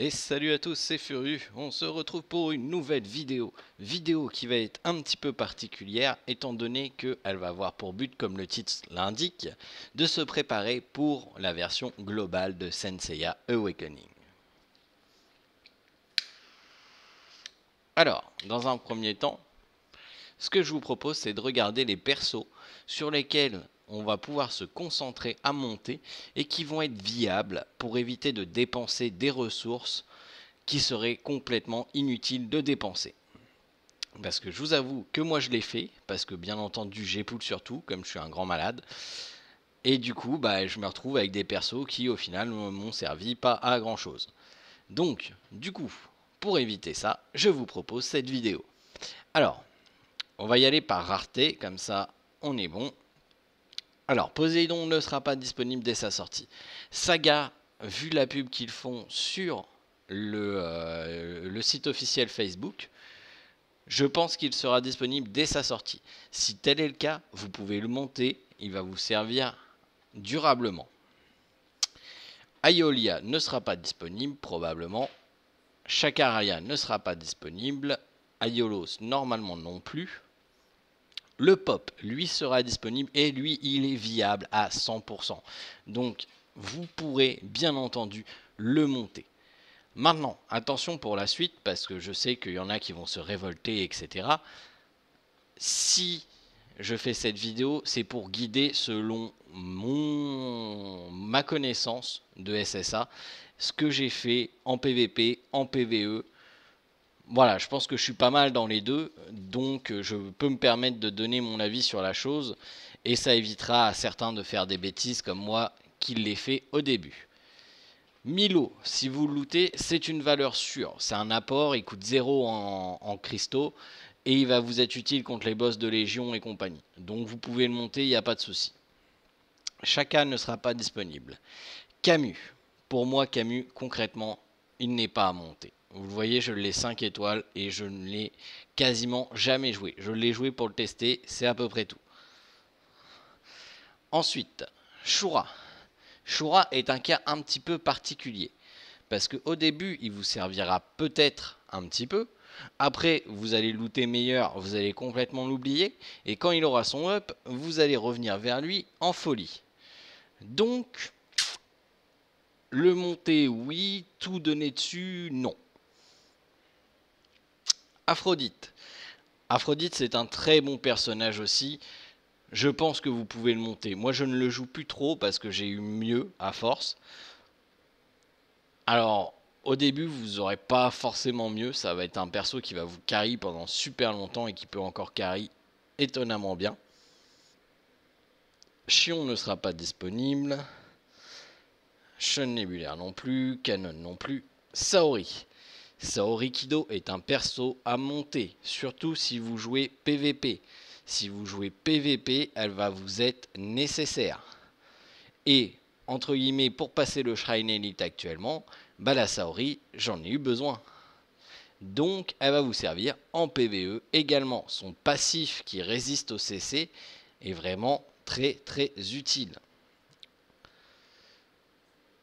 Et salut à tous, c'est Furu. On se retrouve pour une nouvelle vidéo. Vidéo qui va être un petit peu particulière, étant donné qu'elle va avoir pour but, comme le titre l'indique, de se préparer pour la version globale de Senseiya Awakening. Alors, dans un premier temps, ce que je vous propose, c'est de regarder les persos sur lesquels on va pouvoir se concentrer à monter et qui vont être viables pour éviter de dépenser des ressources qui seraient complètement inutiles de dépenser. Parce que je vous avoue que moi je l'ai fait, parce que bien entendu j'époule surtout, comme je suis un grand malade. Et du coup, bah, je me retrouve avec des persos qui au final m'ont servi pas à grand chose. Donc, du coup, pour éviter ça, je vous propose cette vidéo. Alors, on va y aller par rareté, comme ça on est bon. Alors, Poséidon ne sera pas disponible dès sa sortie. Saga, vu la pub qu'ils font sur euh, le, site officiel Facebook, je pense qu'il sera disponible dès sa sortie. Si tel est le cas, vous pouvez le monter, il va vous servir durablement. Aiolia ne sera pas disponible, probablement. Chakaraya ne sera pas disponible. Aiolos, normalement non plus. Le POP, lui, sera disponible et lui, il est viable à 100%. Donc, vous pourrez bien entendu le monter. Maintenant, attention pour la suite, parce que je sais qu'il y en a qui vont se révolter, etc. Si je fais cette vidéo, c'est pour guider selon mon, ma connaissance de SSA, ce que j'ai fait en PVP, en PVE, voilà, je pense que je suis pas mal dans les deux, donc euh, je peux me permettre de donner mon avis sur la chose, et ça évitera à certains de faire des bêtises comme moi qui l'ai fait au début. Milo, si vous le lootez, c'est une valeur sûre. C'est un apport, il coûte 0 en, en, cristaux et il va vous être utile contre les boss de Légion et compagnie. Donc vous pouvez le monter, il n'y a pas de souci. Chacun ne sera pas disponible. Camus, pour moi, Camus, concrètement, il n'est pas à monter. Vous le voyez, je l'ai 5 étoiles et je ne l'ai quasiment jamais joué. Je l'ai joué pour le tester, c'est à peu près tout. Ensuite, Shura. Shura est un cas un petit peu particulier. Parce qu'au début, il vous servira peut-être un petit peu. Après, vous allez looter meilleur, vous allez complètement l'oublier. Et quand il aura son up, vous allez revenir vers lui en folie. Donc, le monter, oui. Tout donner dessus, non. Aphrodite. Aphrodite, c'est un très bon personnage aussi. Je pense que vous pouvez le monter. Moi, je ne le joue plus trop parce que j'ai eu mieux à force. Alors, au début, vous n'aurez pas forcément mieux. Ça va être un perso qui va vous carry pendant super longtemps et qui peut encore carry étonnamment bien. Chion ne sera pas disponible. Shun Nebulaire non plus. Canon non plus. Saori. Saori Kido est un perso à monter, surtout si vous jouez PVP. Si vous jouez PVP, elle va vous être nécessaire. Et, entre guillemets, pour passer le Shrine Elite actuellement, bah, la Saori, j'en ai eu besoin. Donc, elle va vous servir en PVE également. Son passif qui résiste au CC est vraiment très très utile.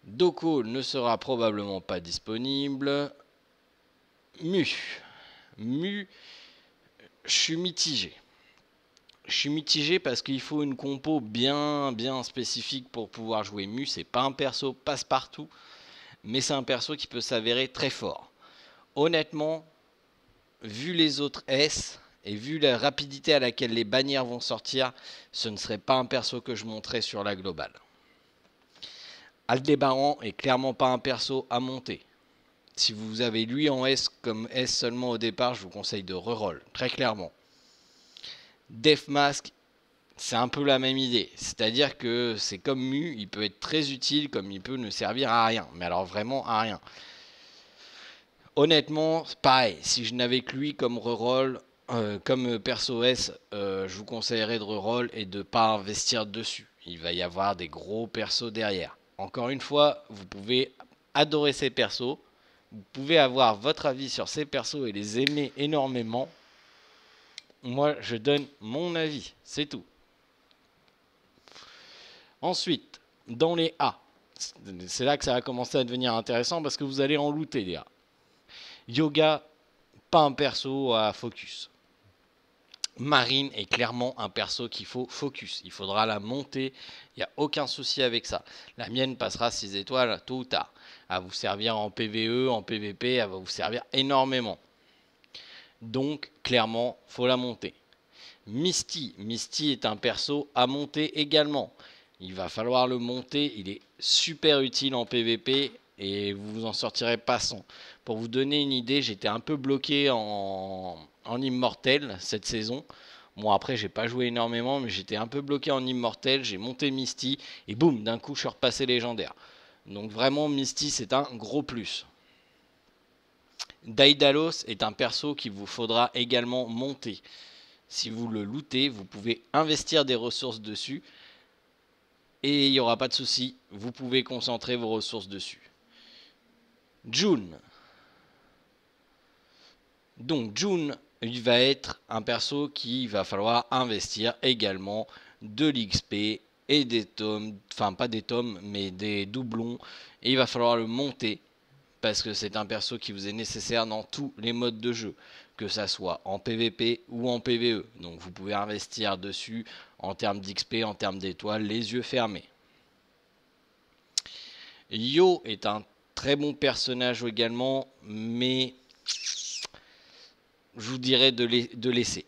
Doko ne sera probablement pas disponible mu. Mu, je suis mitigé. Je suis mitigé parce qu'il faut une compo bien, bien spécifique pour pouvoir jouer mu. C'est pas un perso passe-partout, mais c'est un perso qui peut s'avérer très fort. Honnêtement, vu les autres S et vu la rapidité à laquelle les bannières vont sortir, ce ne serait pas un perso que je monterais sur la globale. Aldebaran est clairement pas un perso à monter. Si vous avez lui en S comme S seulement au départ, je vous conseille de reroll, très clairement. Defmask, c'est un peu la même idée. C'est-à-dire que c'est comme mu, il peut être très utile comme il peut ne servir à rien. Mais alors vraiment à rien. Honnêtement, pareil, si je n'avais que lui comme reroll, euh, comme perso S, euh, je vous conseillerais de reroll et de ne pas investir dessus. Il va y avoir des gros persos derrière. Encore une fois, vous pouvez adorer ces persos, vous pouvez avoir votre avis sur ces persos et les aimer énormément. Moi, je donne mon avis, c'est tout. Ensuite, dans les A, c'est là que ça va commencer à devenir intéressant parce que vous allez en looter les A. Yoga, pas un perso à focus. Marine est clairement un perso qu'il faut focus. Il faudra la monter. Il n'y a aucun souci avec ça. La mienne passera 6 étoiles tôt ou tard à vous servir en PVE, en PVP, elle va vous servir énormément. Donc, clairement, faut la monter. Misty, Misty est un perso à monter également. Il va falloir le monter, il est super utile en PVP et vous vous en sortirez pas sans. Pour vous donner une idée, j'étais un peu bloqué en, Immortel cette saison. Moi, bon, après, j'ai pas joué énormément, mais j'étais un peu bloqué en Immortel. J'ai monté Misty et boum, d'un coup, je suis repassé légendaire. Donc vraiment, Misty, c'est un gros plus. Daidalos est un perso qu'il vous faudra également monter. Si vous le lootez, vous pouvez investir des ressources dessus. Et il n'y aura pas de souci, vous pouvez concentrer vos ressources dessus. June. Donc June, il va être un perso qui va falloir investir également de l'XP et des tomes, enfin pas des tomes, mais des doublons. Et il va falloir le monter parce que c'est un perso qui vous est nécessaire dans tous les modes de jeu, que ça soit en PvP ou en PvE. Donc vous pouvez investir dessus en termes d'XP, en termes d'étoiles, les yeux fermés. Yo est un très bon personnage également, mais je vous dirais de, de laisser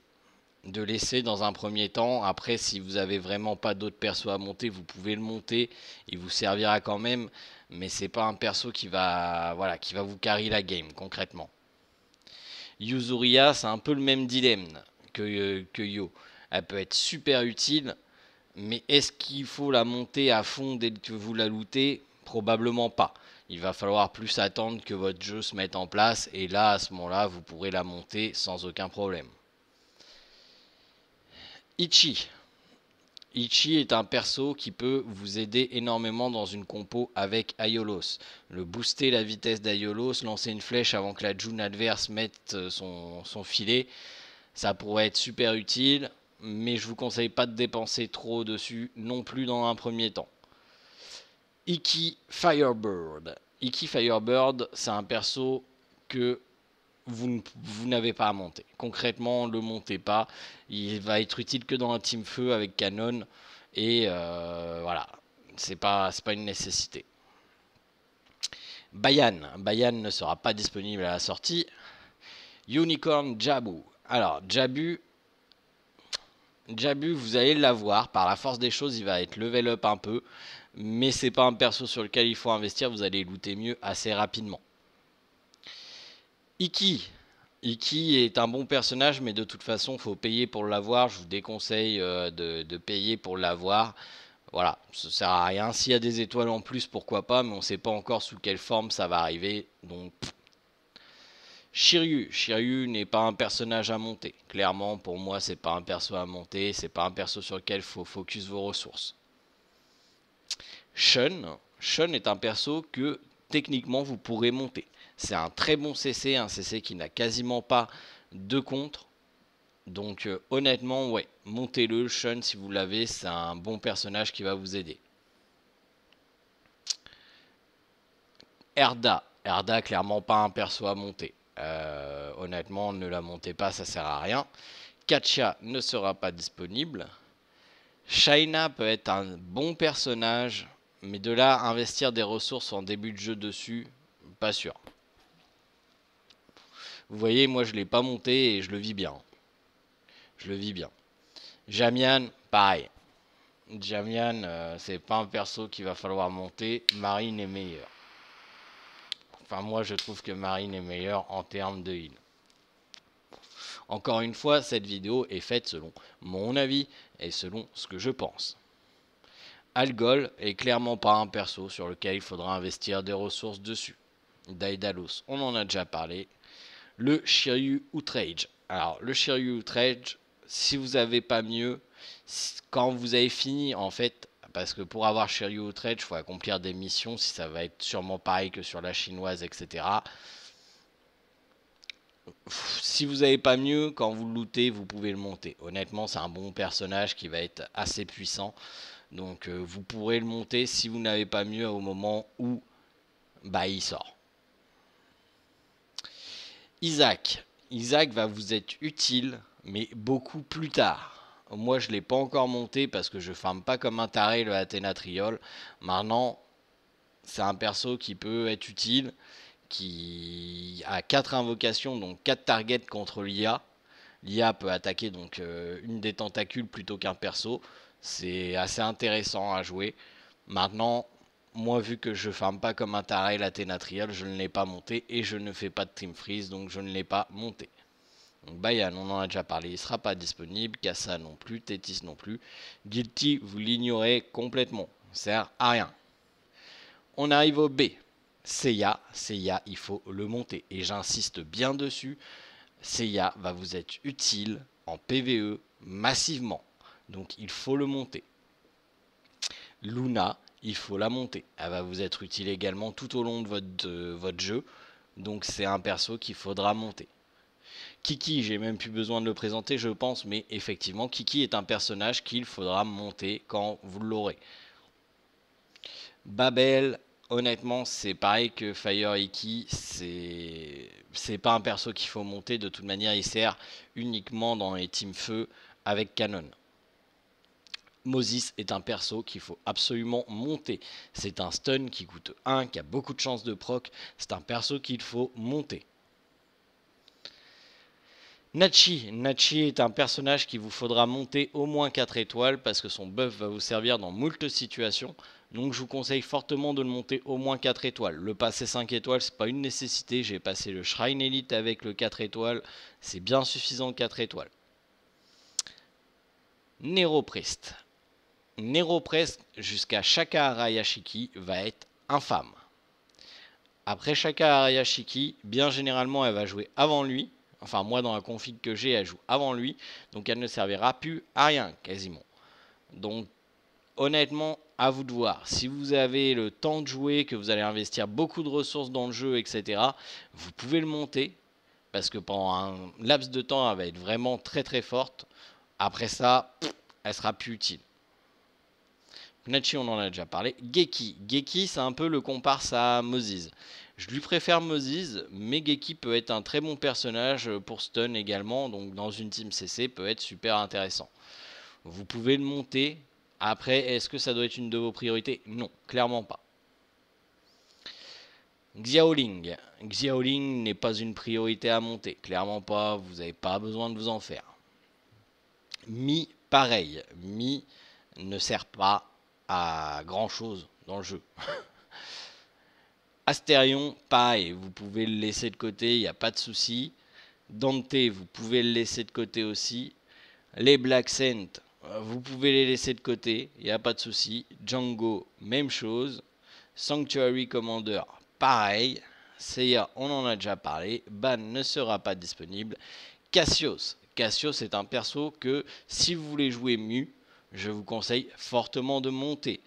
de laisser dans un premier temps. Après, si vous n'avez vraiment pas d'autres persos à monter, vous pouvez le monter. Il vous servira quand même, mais c'est pas un perso qui va, voilà, qui va vous carry la game concrètement. Yuzuria, c'est un peu le même dilemme que, euh, que Yo. Elle peut être super utile, mais est-ce qu'il faut la monter à fond dès que vous la lootez Probablement pas. Il va falloir plus attendre que votre jeu se mette en place, et là, à ce moment-là, vous pourrez la monter sans aucun problème. Ichi. Ichi est un perso qui peut vous aider énormément dans une compo avec Aiolos. Le booster la vitesse d'Aiolos, lancer une flèche avant que la June adverse mette euh, son, filet, ça pourrait être super utile, mais je vous conseille pas de dépenser trop dessus non plus dans un premier temps. Iki Firebird. Iki Firebird, c'est un perso que vous, n'avez pas à monter. Concrètement, le montez pas. Il va être utile que dans un team feu avec Canon. Et euh, voilà, c'est pas, pas une nécessité. Bayan. Bayan ne sera pas disponible à la sortie. Unicorn Jabu. Alors, Jabu, Jabu, vous allez l'avoir. Par la force des choses, il va être level up un peu. Mais c'est pas un perso sur lequel il faut investir. Vous allez looter mieux assez rapidement. Iki. Iki est un bon personnage, mais de toute façon, faut payer pour l'avoir. Je vous déconseille euh, de, payer pour l'avoir. Voilà, ça sert à rien. S'il y a des étoiles en plus, pourquoi pas, mais on ne sait pas encore sous quelle forme ça va arriver. Donc, Shiryu. Shiryu n'est pas un personnage à monter. Clairement, pour moi, c'est pas un perso à monter. C'est pas un perso sur lequel faut focus vos ressources. Shun. Shun est un perso que techniquement vous pourrez monter. C'est un très bon CC, un CC qui n'a quasiment pas de contre. Donc euh, honnêtement, ouais, montez-le, Shun, si vous l'avez, c'est un bon personnage qui va vous aider. Erda. Erda, clairement pas un perso à monter. Euh, honnêtement, ne la montez pas, ça sert à rien. Katcha ne sera pas disponible. Shaina peut être un bon personnage, mais de là, investir des ressources en début de jeu dessus, pas sûr. Vous voyez, moi, je ne l'ai pas monté et je le vis bien. Je le vis bien. Jamian, pareil. Jamian, ce euh, c'est pas un perso qu'il va falloir monter. Marine est meilleure. Enfin, moi, je trouve que Marine est meilleure en termes de heal. Encore une fois, cette vidéo est faite selon mon avis et selon ce que je pense. Algol est clairement pas un perso sur lequel il faudra investir des ressources dessus. Daidalos, on en a déjà parlé le Shiryu Outrage. Alors, le Shiryu Outrage, si vous n'avez pas mieux, quand vous avez fini, en fait, parce que pour avoir Shiryu Outrage, il faut accomplir des missions, si ça va être sûrement pareil que sur la chinoise, etc. Si vous n'avez pas mieux, quand vous le lootez, vous pouvez le monter. Honnêtement, c'est un bon personnage qui va être assez puissant. Donc, euh, vous pourrez le monter si vous n'avez pas mieux au moment où bah, il sort. Isaac. Isaac va vous être utile, mais beaucoup plus tard. Moi, je ne l'ai pas encore monté parce que je ne ferme pas comme un taré le Athéna Maintenant, c'est un perso qui peut être utile, qui a 4 invocations, donc 4 targets contre l'IA. L'IA peut attaquer donc euh, une des tentacules plutôt qu'un perso. C'est assez intéressant à jouer. Maintenant, moi, vu que je ferme pas comme un taré la Ténatrial, je ne l'ai pas monté et je ne fais pas de trim freeze, donc je ne l'ai pas monté. Donc Bayan, on en a déjà parlé, il sera pas disponible. Kassa non plus, Tétis non plus. Guilty, vous l'ignorez complètement. ne sert à rien. On arrive au B. Seiya, Seiya, il faut le monter. Et j'insiste bien dessus. Seiya va vous être utile en PVE massivement. Donc il faut le monter. Luna, il faut la monter. Elle va vous être utile également tout au long de votre, jeu. Donc c'est un perso qu'il faudra monter. Kiki, j'ai même plus besoin de le présenter, je pense, mais effectivement, Kiki est un personnage qu'il faudra monter quand vous l'aurez. Babel, honnêtement, c'est pareil que Fire Iki, c'est c'est pas un perso qu'il faut monter. De toute manière, il sert uniquement dans les teams feu avec Canon. Moses est un perso qu'il faut absolument monter. C'est un stun qui coûte 1, qui a beaucoup de chances de proc. C'est un perso qu'il faut monter. Nachi. Nachi est un personnage qui vous faudra monter au moins 4 étoiles parce que son buff va vous servir dans moult situations. Donc je vous conseille fortement de le monter au moins 4 étoiles. Le passer 5 étoiles, c'est pas une nécessité. J'ai passé le Shrine Elite avec le 4 étoiles. C'est bien suffisant 4 étoiles. Néroprist. Nero jusqu'à Shaka Arayashiki va être infâme. Après Shaka Arayashiki, bien généralement, elle va jouer avant lui. Enfin, moi, dans la config que j'ai, elle joue avant lui. Donc, elle ne servira plus à rien, quasiment. Donc, honnêtement, à vous de voir. Si vous avez le temps de jouer, que vous allez investir beaucoup de ressources dans le jeu, etc., vous pouvez le monter. Parce que pendant un laps de temps, elle va être vraiment très très forte. Après ça, elle sera plus utile. Nachi, on en a déjà parlé. Geki. Geki, c'est un peu le comparse à Moses. Je lui préfère Moses, mais Geki peut être un très bon personnage pour stun également, donc dans une team CC peut être super intéressant. Vous pouvez le monter. Après, est-ce que ça doit être une de vos priorités Non, clairement pas. Xiaoling. Xiaoling n'est pas une priorité à monter. Clairement pas, vous n'avez pas besoin de vous en faire. Mi, pareil. Mi ne sert pas grand chose dans le jeu. Asterion, pareil, vous pouvez le laisser de côté, il n'y a pas de souci. Dante, vous pouvez le laisser de côté aussi. Les Black Saint, euh, vous pouvez les laisser de côté, il n'y a pas de souci. Django, même chose. Sanctuary Commander, pareil. Seiya, on en a déjà parlé. Ban ne sera pas disponible. Cassios, Cassios est un perso que si vous voulez jouer Mu, je vous conseille fortement de monter.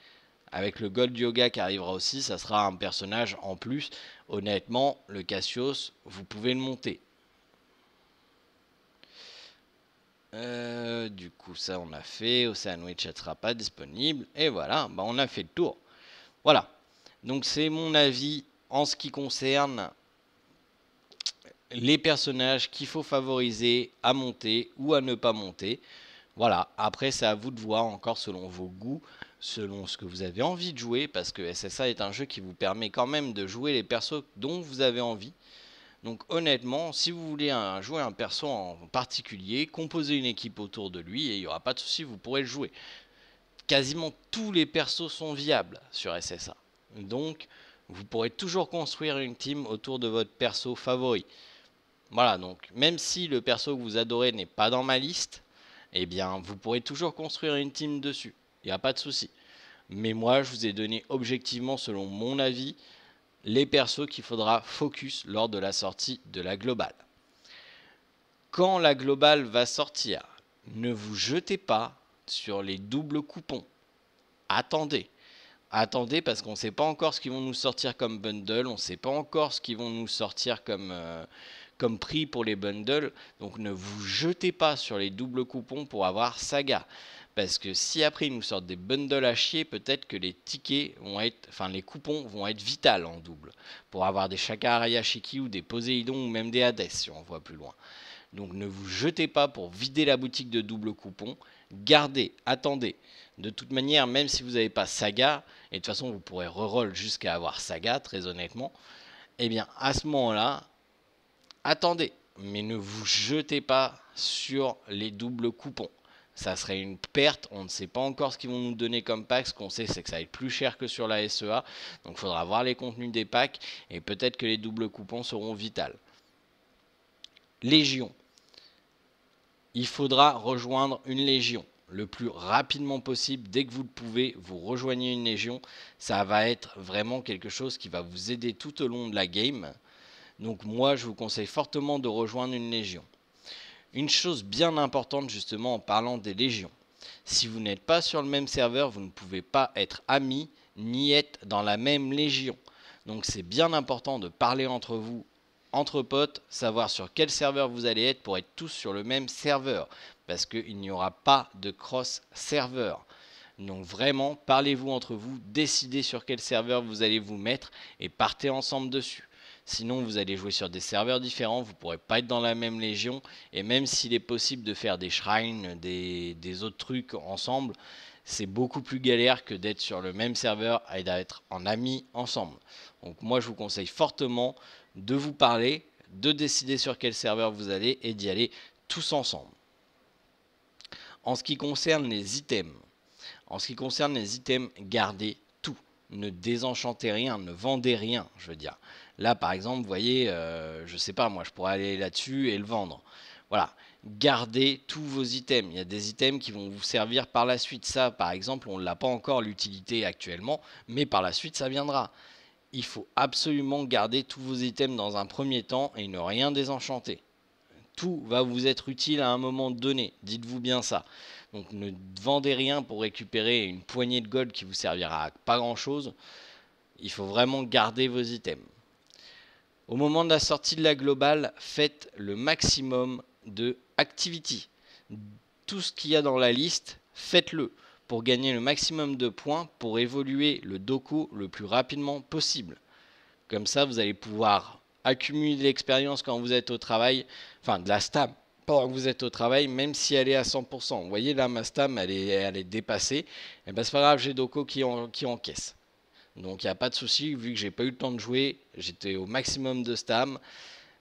Avec le Gold Yoga qui arrivera aussi, ça sera un personnage en plus. Honnêtement, le Cassios, vous pouvez le monter. Euh, du coup, ça on a fait. Ocean Witch ne sera pas disponible. Et voilà, bah, on a fait le tour. Voilà. Donc c'est mon avis en ce qui concerne les personnages qu'il faut favoriser à monter ou à ne pas monter. Voilà, après c'est à vous de voir encore selon vos goûts, selon ce que vous avez envie de jouer, parce que SSA est un jeu qui vous permet quand même de jouer les persos dont vous avez envie. Donc honnêtement, si vous voulez jouer un perso en particulier, composez une équipe autour de lui et il n'y aura pas de souci, vous pourrez le jouer. Quasiment tous les persos sont viables sur SSA. Donc vous pourrez toujours construire une team autour de votre perso favori. Voilà, donc même si le perso que vous adorez n'est pas dans ma liste, eh bien, vous pourrez toujours construire une team dessus. Il n'y a pas de souci. Mais moi, je vous ai donné objectivement, selon mon avis, les persos qu'il faudra focus lors de la sortie de la globale. Quand la globale va sortir, ne vous jetez pas sur les doubles coupons. Attendez. Attendez parce qu'on ne sait pas encore ce qu'ils vont nous sortir comme bundle, on ne sait pas encore ce qu'ils vont nous sortir comme, euh, comme prix pour les bundles. Donc ne vous jetez pas sur les doubles coupons pour avoir Saga. Parce que si après ils nous sortent des bundles à chier, peut-être que les tickets vont être, enfin les coupons vont être vitales en double. Pour avoir des Shiki ou des Poseidon ou même des Hades si on voit plus loin. Donc ne vous jetez pas pour vider la boutique de double coupons. Gardez, attendez. De toute manière, même si vous n'avez pas Saga, et de toute façon vous pourrez reroll jusqu'à avoir Saga, très honnêtement, eh bien à ce moment-là, attendez, mais ne vous jetez pas sur les doubles coupons. Ça serait une perte, on ne sait pas encore ce qu'ils vont nous donner comme pack. Ce qu'on sait, c'est que ça va être plus cher que sur la SEA. Donc il faudra voir les contenus des packs et peut-être que les doubles coupons seront vitales. Légion. Il faudra rejoindre une légion le plus rapidement possible. Dès que vous le pouvez, vous rejoignez une légion. Ça va être vraiment quelque chose qui va vous aider tout au long de la game. Donc moi, je vous conseille fortement de rejoindre une légion. Une chose bien importante justement en parlant des légions. Si vous n'êtes pas sur le même serveur, vous ne pouvez pas être amis ni être dans la même légion. Donc c'est bien important de parler entre vous, entre potes, savoir sur quel serveur vous allez être pour être tous sur le même serveur. Parce qu'il n'y aura pas de cross-serveur. Donc vraiment, parlez-vous entre vous, décidez sur quel serveur vous allez vous mettre et partez ensemble dessus. Sinon, vous allez jouer sur des serveurs différents, vous ne pourrez pas être dans la même légion. Et même s'il est possible de faire des shrines, des, autres trucs ensemble, c'est beaucoup plus galère que d'être sur le même serveur et d'être en ami ensemble. Donc moi, je vous conseille fortement de vous parler, de décider sur quel serveur vous allez et d'y aller tous ensemble. En ce qui concerne les items, en ce qui concerne les items, gardés ne désenchantez rien, ne vendez rien, je veux dire. Là, par exemple, vous voyez, euh, je sais pas, moi, je pourrais aller là-dessus et le vendre. Voilà. Gardez tous vos items. Il y a des items qui vont vous servir par la suite. Ça, par exemple, on ne l'a pas encore l'utilité actuellement, mais par la suite, ça viendra. Il faut absolument garder tous vos items dans un premier temps et ne rien désenchanter. Tout va vous être utile à un moment donné. Dites-vous bien ça. Donc ne vendez rien pour récupérer une poignée de gold qui vous servira à pas grand chose. Il faut vraiment garder vos items. Au moment de la sortie de la globale, faites le maximum de activity. Tout ce qu'il y a dans la liste, faites-le pour gagner le maximum de points pour évoluer le doko le plus rapidement possible. Comme ça, vous allez pouvoir accumuler de l'expérience quand vous êtes au travail, enfin de la stab pendant que vous êtes au travail, même si elle est à 100%. Vous voyez, là, ma stam, elle est, elle est dépassée. Et eh ben, c'est pas grave, j'ai Doko qui, en, qui encaisse. Donc, il n'y a pas de souci, vu que j'ai pas eu le temps de jouer, j'étais au maximum de stam.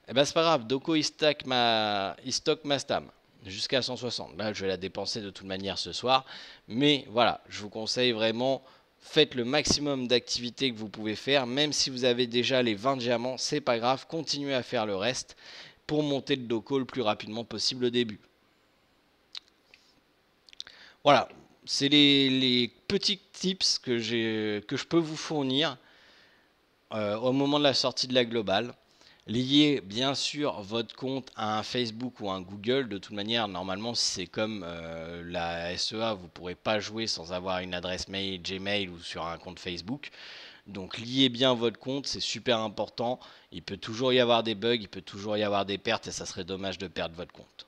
Et eh ben, c'est pas grave, Doko, il, stack ma, il stocke ma stam jusqu'à 160. Là, je vais la dépenser de toute manière ce soir. Mais voilà, je vous conseille vraiment, faites le maximum d'activités que vous pouvez faire. Même si vous avez déjà les 20 diamants, c'est pas grave, continuez à faire le reste pour monter le doco le plus rapidement possible au début. Voilà, c'est les, petits tips que, que, je peux vous fournir euh, au moment de la sortie de la globale. Liez bien sûr votre compte à un Facebook ou un Google. De toute manière, normalement, si c'est comme euh, la SEA, vous ne pourrez pas jouer sans avoir une adresse mail, Gmail ou sur un compte Facebook. Donc liez bien votre compte, c'est super important. Il peut toujours y avoir des bugs, il peut toujours y avoir des pertes et ça serait dommage de perdre votre compte.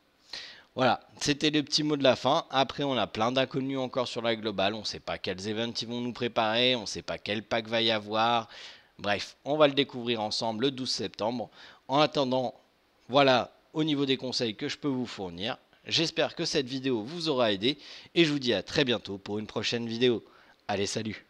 Voilà, c'était le petit mot de la fin. Après, on a plein d'inconnus encore sur la globale. On ne sait pas quels events ils vont nous préparer, on ne sait pas quel pack va y avoir. Bref, on va le découvrir ensemble le 12 septembre. En attendant, voilà au niveau des conseils que je peux vous fournir. J'espère que cette vidéo vous aura aidé et je vous dis à très bientôt pour une prochaine vidéo. Allez, salut